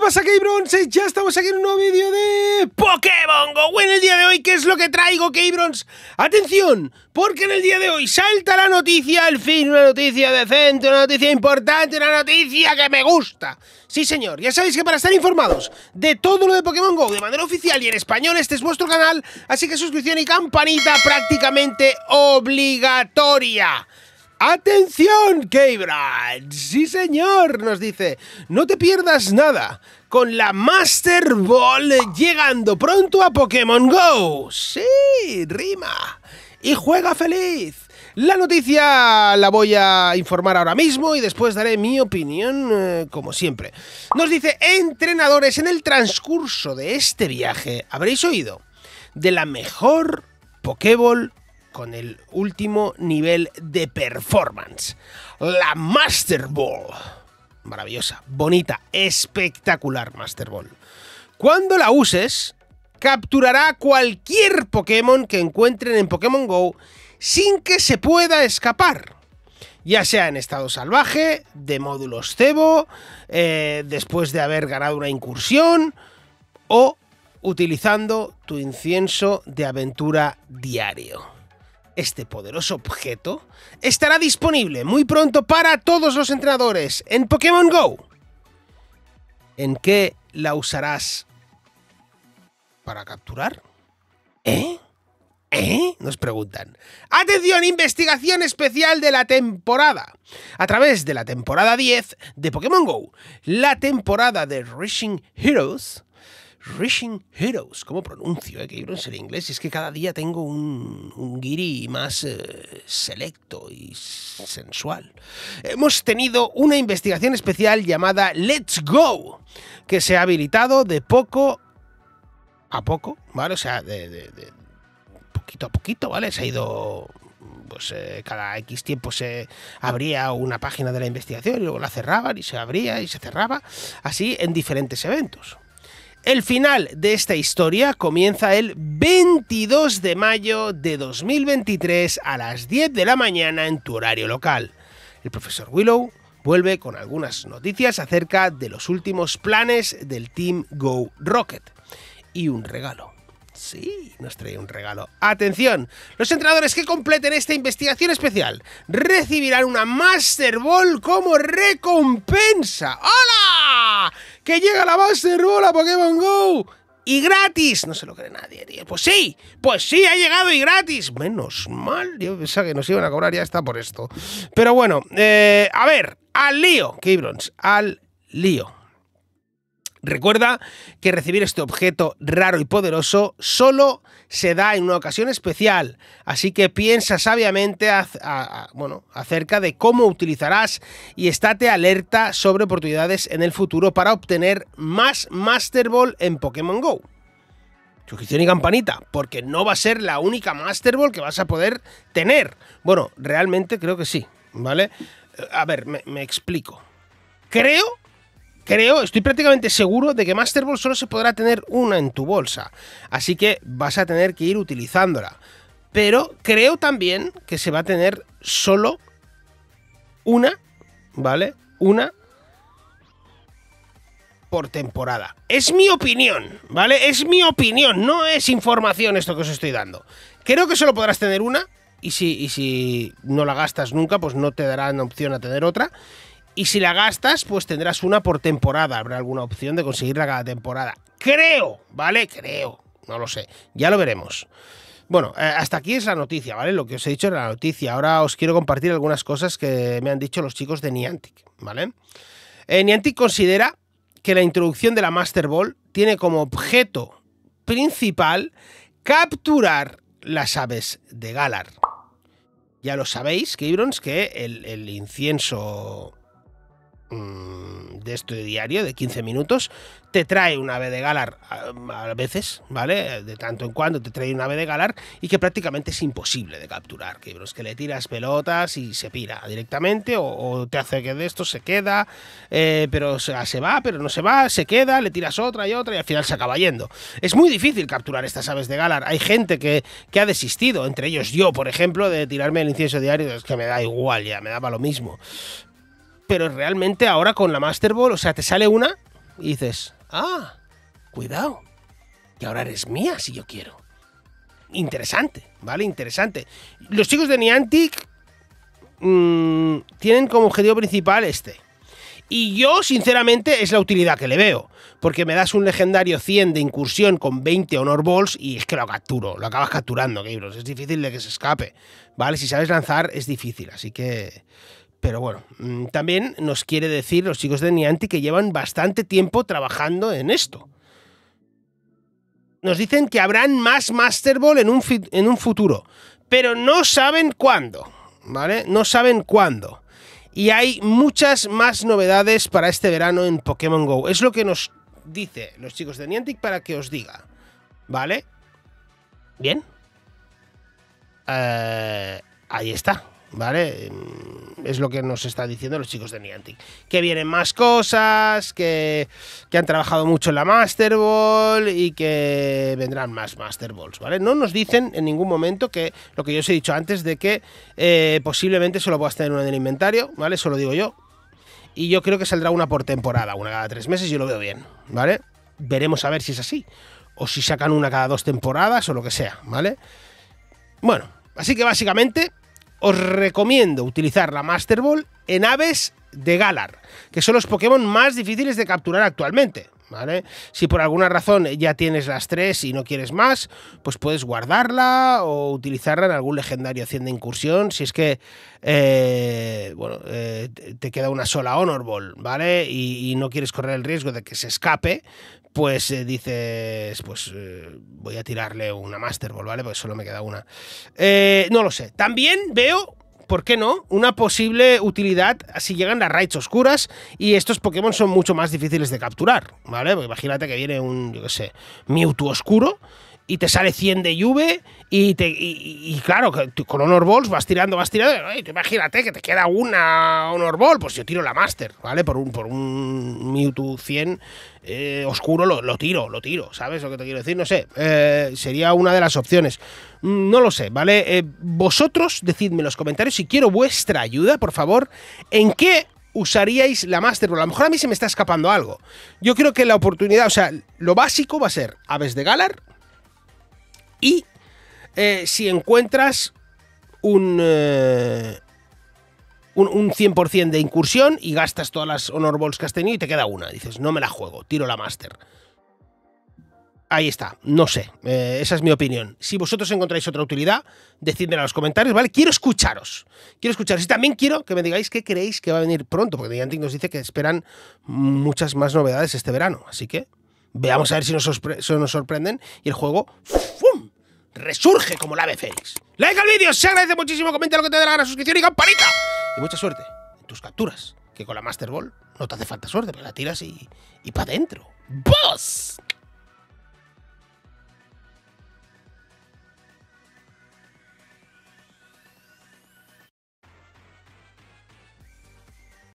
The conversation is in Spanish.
pasa, KeyBrons? Ya estamos aquí en un nuevo vídeo de Pokémon Go. Bueno, el día de hoy, ¿qué es lo que traigo, KeyBrons? Atención, porque en el día de hoy salta la noticia, al fin, una noticia decente, una noticia importante, una noticia que me gusta. Sí, señor, ya sabéis que para estar informados de todo lo de Pokémon Go de manera oficial y en español, este es vuestro canal, así que suscripción y campanita prácticamente obligatoria. ¡Atención, Keybridge! Sí, señor, nos dice. No te pierdas nada. Con la Master Ball llegando pronto a Pokémon Go. Sí, rima. Y juega feliz. La noticia la voy a informar ahora mismo y después daré mi opinión, eh, como siempre. Nos dice, entrenadores, en el transcurso de este viaje habréis oído de la mejor Pokéball con el último nivel de performance, la Master Ball. Maravillosa, bonita, espectacular Master Ball. Cuando la uses, capturará cualquier Pokémon que encuentren en Pokémon Go sin que se pueda escapar. Ya sea en estado salvaje, de módulos cebo, eh, después de haber ganado una incursión o utilizando tu incienso de aventura diario este poderoso objeto estará disponible muy pronto para todos los entrenadores en Pokémon Go. ¿En qué la usarás? ¿Para capturar? ¿Eh? ¿Eh? Nos preguntan. Atención, investigación especial de la temporada. A través de la temporada 10 de Pokémon Go, la temporada de Rushing Heroes Rushing Heroes. ¿Cómo pronuncio? Eh? Que yo no sé el inglés. Es que cada día tengo un, un guiri más eh, selecto y sensual. Hemos tenido una investigación especial llamada Let's Go, que se ha habilitado de poco a poco, ¿vale? O sea, de, poquito a poquito, ¿vale? Se ha ido pues eh, cada X tiempo se abría una página de la investigación y luego la cerraban y se abría y se cerraba, así en diferentes eventos. El final de esta historia comienza el 22 de mayo de 2023 a las 10 de la mañana en tu horario local. El profesor Willow vuelve con algunas noticias acerca de los últimos planes del Team Go Rocket y un regalo. Sí, nos trae un regalo. Atención, los entrenadores que completen esta investigación especial recibirán una Master Ball como recompensa. ¡Hola! ¡Que llega la base de bola Pokémon GO! ¡Y gratis! No se lo cree nadie, tío. Pues sí, pues sí, ha llegado y gratis. Menos mal, yo pensaba que nos iban a cobrar ya está por esto. Pero bueno, eh, a ver, al lío, KeyBrons, al lío. Recuerda que recibir este objeto raro y poderoso solo se da en una ocasión especial, así que piensa sabiamente bueno, acerca de cómo utilizarás y estate alerta sobre oportunidades en el futuro para obtener más Master Ball en Pokémon Go. Suscripción y campanita, porque no va a ser la única Master Ball que vas a poder tener. Bueno, realmente creo que sí, ¿vale? Eh, a ver, me explico. Creo creo, estoy prácticamente seguro de que Master Ball solo se podrá tener una en tu bolsa, así que vas a tener que ir utilizándola. Pero creo también que se va a tener solo una, ¿vale? Una por temporada. Es mi opinión, ¿vale? Es mi opinión, no es información esto que os estoy dando. Creo que solo podrás tener una y si, y si no la gastas nunca, pues no te darán opción a tener otra. Y si la gastas, pues tendrás una por temporada. Habrá alguna opción de conseguirla cada temporada. Creo, ¿vale? Creo. No lo sé. Ya lo veremos. Bueno, eh, hasta aquí es la noticia, ¿vale? Lo que os he dicho era la noticia. Ahora os quiero compartir algunas cosas que me han dicho los chicos de Niantic, ¿vale? Eh, Niantic considera que la introducción de la Master Ball tiene como objeto principal capturar las aves de Galar. Ya lo sabéis, Kibrons, que el incienso Mm, de de diario de 15 minutos. Te trae un ave de galar a, veces, ¿vale? De tanto en cuando te trae una ave de galar y que prácticamente es imposible de capturar. Que, es que le tiras pelotas y se pira directamente o, te hace que de esto se queda, eh, pero se, se, va, pero no se va, se queda, le tiras otra y otra y al final se acaba yendo. Es muy difícil capturar estas aves de galar. Hay gente que, que ha desistido, entre ellos yo, por ejemplo, de tirarme el incienso diario. Es que me da igual ya, me daba lo mismo pero realmente ahora con la Master Ball, o sea, te sale una y dices, ah, cuidado, que ahora eres mía si yo quiero. Interesante, ¿vale? Interesante. Los chicos de Niantic mm, tienen como objetivo principal este. Y yo, sinceramente, es la utilidad que le veo. Porque me das un legendario 100 de incursión con 20 honor balls y es que lo capturo, lo acabas capturando, Gabriel. Es difícil de que se escape, ¿vale? Si sabes lanzar es difícil, así que... Pero bueno, mm, también nos quiere decir los chicos de Niantic que llevan bastante tiempo trabajando en esto. Nos dicen que habrán más Master Ball en un, en un futuro, pero no saben cuándo, ¿vale? No saben cuándo. Y hay muchas más novedades para este verano en Pokémon Go. Es lo que nos dice los chicos de Niantic para que os diga, ¿vale? Bien. Eh, ahí está. ¿vale? Mm, es lo que nos están diciendo los chicos de Niantic. Que vienen más cosas, que, han trabajado mucho en la Master Ball y que vendrán más Master Balls, ¿vale? No nos dicen en ningún momento que lo que yo os he dicho antes de que eh, posiblemente solo puedas tener una en el inventario, ¿vale? Eso lo digo yo. Y yo creo que saldrá una por temporada, una cada tres meses, yo lo veo bien, ¿vale? Veremos a ver si es así. O si sacan una cada dos temporadas o lo que sea, ¿vale? Bueno, así que básicamente os recomiendo utilizar la Master Ball en aves de Galar, que son los Pokémon más difíciles de capturar actualmente. Si por alguna razón ya tienes las tres y no quieres más, pues puedes guardarla o utilizarla en algún legendario haciendo incursión, si es que eh, bueno, eh, te queda una sola Honor Ball, ¿vale? Y, no quieres correr el riesgo de que se escape, pues eh, dices, pues voy a tirarle una Master Ball, ¿vale? Porque solo me queda una. no lo sé. También veo ¿por qué no? Una posible utilidad si llegan las raids oscuras y estos Pokémon son mucho más difíciles de capturar, ¿vale? imagínate que viene un, yo qué sé, Mewtwo oscuro y te sale 100 de Juve y, te, y, claro, con Honor Balls vas tirando, vas tirando. imagínate que te queda una Honor Ball, pues yo tiro la Master, ¿vale? Por un, por un Mewtwo 100 eh, oscuro lo, tiro, lo tiro, ¿sabes lo que te quiero decir? No sé, eh, sería una de las opciones. Mm, no lo sé, ¿vale? Eh, vosotros decidme en los comentarios si quiero vuestra ayuda, por favor, en qué usaríais la Master Ball. A lo mejor a mí se me está escapando algo. Yo creo que la oportunidad, o sea, lo básico va a ser Aves de Galar, y eh, si encuentras un, 100% eh, de incursión y gastas todas las honor balls que has tenido y te queda una, dices, no me la juego, tiro la master. Ahí está, no sé, eh, esa es mi opinión. Si vosotros encontráis otra utilidad, decídmela en los comentarios, ¿vale? Quiero escucharos, quiero escucharos y también quiero que me digáis qué creéis que va a venir pronto, porque Niantic nos dice que esperan muchas más novedades este verano, así que Veamos a ver si nos, sorprenden. Y el juego resurge como la ave Félix. Like al vídeo, se agradece muchísimo, comenta lo que te dé la gana, suscripción y campanita. Y mucha suerte en tus capturas, que con la Master Ball no te hace falta suerte, pero la tiras y, y para adentro. ¡Boss!